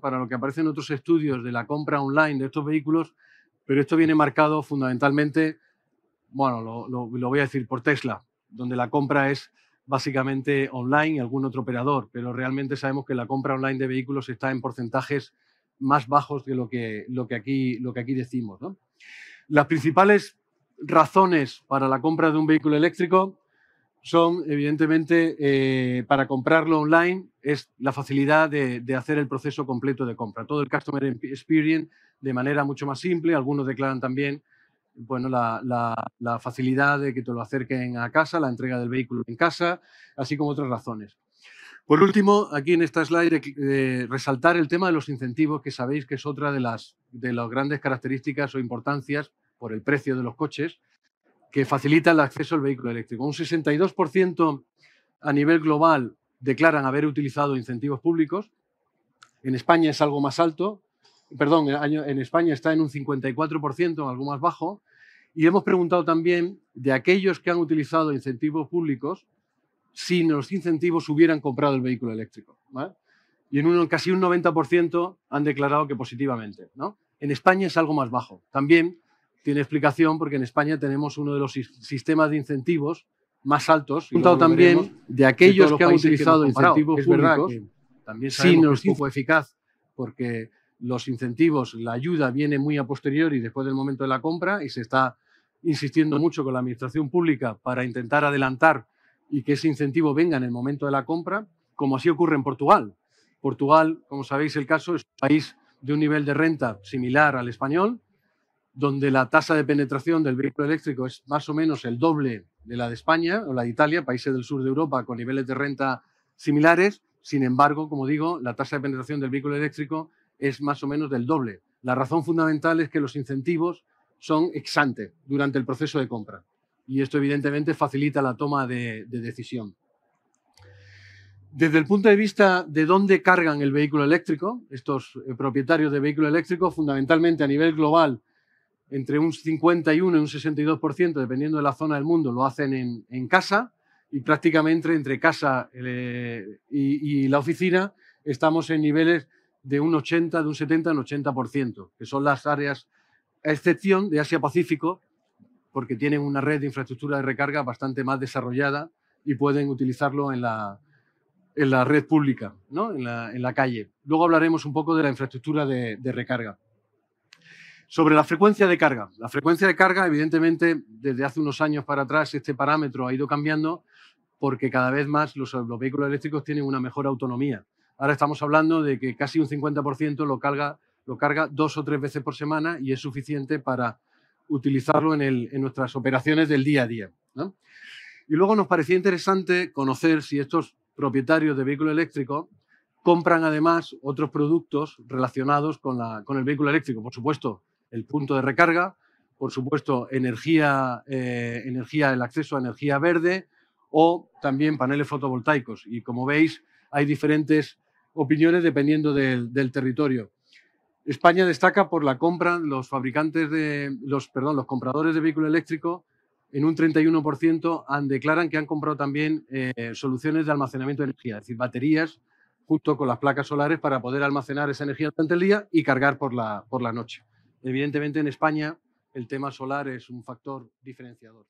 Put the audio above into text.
para lo que aparece en otros estudios de la compra online de estos vehículos, pero esto viene marcado fundamentalmente, bueno, lo, voy a decir por Tesla, donde la compra es básicamente online y algún otro operador, pero realmente sabemos que la compra online de vehículos está en porcentajes más bajos de lo que, lo que, aquí, lo que aquí decimos. Las principales razones para la compra de un vehículo eléctrico son, evidentemente, eh, para comprarlo online, es la facilidad de, hacer el proceso completo de compra. Todo el Customer Experience de manera mucho más simple. Algunos declaran también bueno, la, facilidad de que te lo acerquen a casa, la entrega del vehículo en casa, así como otras razones. Por último, aquí en esta slide, eh, resaltar el tema de los incentivos, que sabéis que es otra de las grandes características o importancias por el precio de los coches que facilita el acceso al vehículo eléctrico. Un 62% a nivel global declaran haber utilizado incentivos públicos. En España es algo más alto, perdón, en España está en un 54%, algo más bajo. Y hemos preguntado también de aquellos que han utilizado incentivos públicos si los incentivos hubieran comprado el vehículo eléctrico. Y en casi un 90% han declarado que positivamente. ¿no? En España es algo más bajo. También tiene explicación porque en España tenemos uno de los sistemas de incentivos más altos. y también de aquellos que han utilizado incentivos públicos, también sí nos poco eficaz porque los incentivos, la ayuda viene muy a posteriori después del momento de la compra y se está insistiendo mucho con la administración pública para intentar adelantar y que ese incentivo venga en el momento de la compra, como así ocurre en Portugal. Portugal, como sabéis el caso, es un país de un nivel de renta similar al español, donde la tasa de penetración del vehículo eléctrico es más o menos el doble de la de España o la de Italia, países del sur de Europa con niveles de renta similares. Sin embargo, como digo, la tasa de penetración del vehículo eléctrico es más o menos del doble. La razón fundamental es que los incentivos son ex ante durante el proceso de compra y esto evidentemente facilita la toma de, decisión. Desde el punto de vista de dónde cargan el vehículo eléctrico, estos eh, propietarios de vehículo eléctrico, fundamentalmente a nivel global, entre un 51 y un 62%, dependiendo de la zona del mundo, lo hacen en, casa y prácticamente entre casa eh, y, la oficina estamos en niveles de un 80, de un 70 un 80%, que son las áreas, a excepción de Asia-Pacífico, porque tienen una red de infraestructura de recarga bastante más desarrollada y pueden utilizarlo en la, en la red pública, ¿no? en, la, en, la, calle. Luego hablaremos un poco de la infraestructura de recarga. Sobre la frecuencia de carga. La frecuencia de carga, evidentemente, desde hace unos años para atrás, este parámetro ha ido cambiando porque cada vez más los, vehículos eléctricos tienen una mejor autonomía. Ahora estamos hablando de que casi un 50% lo carga, lo carga dos o tres veces por semana y es suficiente para utilizarlo en, nuestras operaciones del día a día. Y luego nos parecía interesante conocer si estos propietarios de vehículos eléctricos compran además otros productos relacionados con el vehículo eléctrico. Por supuesto, el punto de recarga, por supuesto, energía, eh, energía, el acceso a energía verde o también paneles fotovoltaicos. Y como veis, hay diferentes opiniones dependiendo del, territorio. España destaca por la compra, los fabricantes de los, perdón, los compradores de vehículo eléctrico en un 31% han, declaran que han comprado también eh, soluciones de almacenamiento de energía, es decir, baterías junto con las placas solares para poder almacenar esa energía durante el día y cargar por la, por la noche. Evidentemente en España el tema solar es un factor diferenciador.